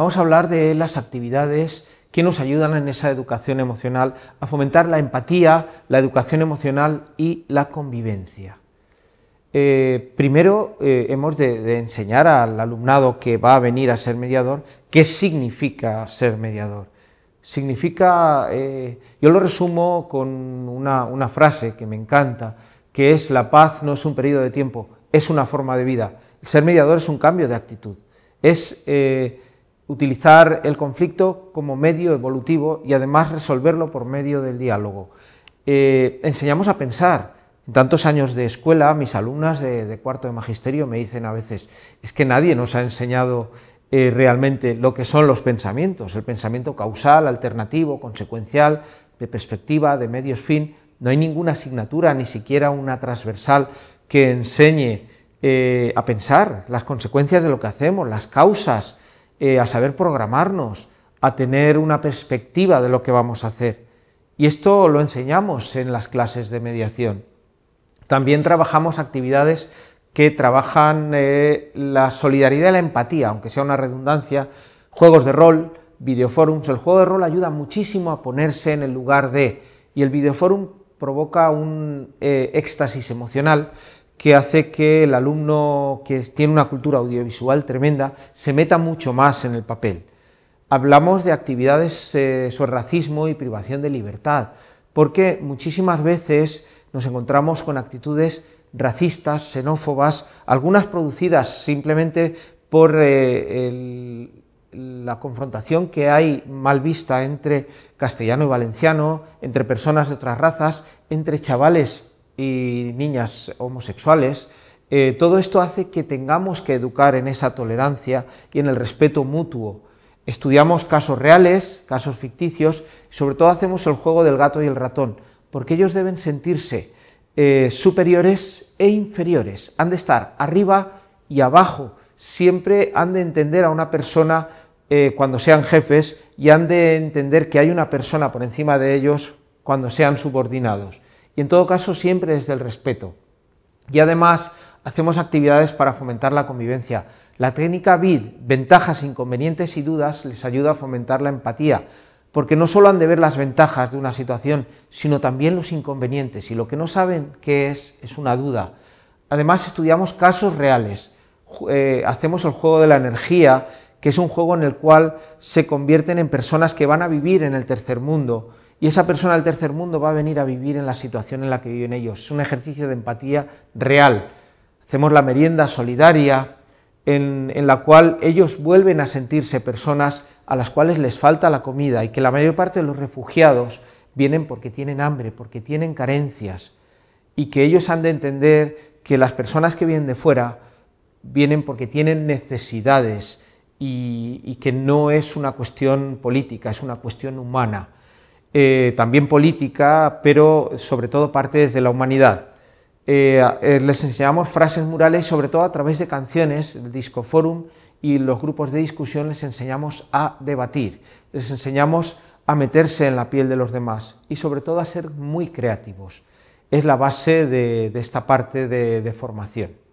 Vamos a hablar de las actividades que nos ayudan en esa educación emocional a fomentar la empatía, la educación emocional y la convivencia. Eh, primero eh, hemos de, enseñar al alumnado que va a venir a ser mediador qué significa ser mediador. Significa, eh, yo lo resumo con una, frase que me encanta, que es la paz no es un periodo de tiempo, es una forma de vida. ser mediador es un cambio de actitud, es utilizar el conflicto como medio evolutivo y además resolverlo por medio del diálogo. Eh, enseñamos a pensar. En tantos años de escuela, mis alumnas de, cuarto de magisterio me dicen a veces, es que nadie nos ha enseñado eh, realmente lo que son los pensamientos, el pensamiento causal, alternativo, consecuencial, de perspectiva, de medios fin. No hay ninguna asignatura, ni siquiera una transversal, que enseñe eh, a pensar las consecuencias de lo que hacemos, las causas, eh, a saber programarnos, a tener una perspectiva de lo que vamos a hacer. Y esto lo enseñamos en las clases de mediación. También trabajamos actividades que trabajan eh, la solidaridad y la empatía, aunque sea una redundancia, juegos de rol, videoforums. El juego de rol ayuda muchísimo a ponerse en el lugar de, y el videoforum provoca un eh, éxtasis emocional que hace que el alumno que tiene una cultura audiovisual tremenda se meta mucho más en el papel. Hablamos de actividades eh, sobre racismo y privación de libertad, porque muchísimas veces nos encontramos con actitudes racistas, xenófobas, algunas producidas simplemente por eh, la confrontación que hay mal vista entre castellano y valenciano, entre personas de otras razas, entre chavales y niñas homosexuales, eh, todo esto hace que tengamos que educar en esa tolerancia y en el respeto mutuo. Estudiamos casos reales, casos ficticios, y sobre todo hacemos el juego del gato y el ratón, porque ellos deben sentirse eh, superiores e inferiores, han de estar arriba y abajo, siempre han de entender a una persona eh, cuando sean jefes y han de entender que hay una persona por encima de ellos cuando sean subordinados y en todo caso siempre desde el respeto. Y además hacemos actividades para fomentar la convivencia. La técnica BID, ventajas, inconvenientes y dudas, les ayuda a fomentar la empatía, porque no solo han de ver las ventajas de una situación, sino también los inconvenientes, y lo que no saben qué es es una duda. Además estudiamos casos reales, eh, hacemos el juego de la energía, que es un juego en el cual se convierten en personas que van a vivir en el tercer mundo, y esa persona del tercer mundo va a venir a vivir en la situación en la que viven ellos. Es un ejercicio de empatía real. Hacemos la merienda solidaria, en, la cual ellos vuelven a sentirse personas a las cuales les falta la comida y que la mayor parte de los refugiados vienen porque tienen hambre, porque tienen carencias y que ellos han de entender que las personas que vienen de fuera vienen porque tienen necesidades y que no es una cuestión política, es una cuestión humana. Eh, también política, pero sobre todo parte desde la humanidad. Eh, eh, les enseñamos frases murales, sobre todo a través de canciones, el Disco Forum y los grupos de discusión les enseñamos a debatir, les enseñamos a meterse en la piel de los demás y sobre todo a ser muy creativos. Es la base de, esta parte de formación.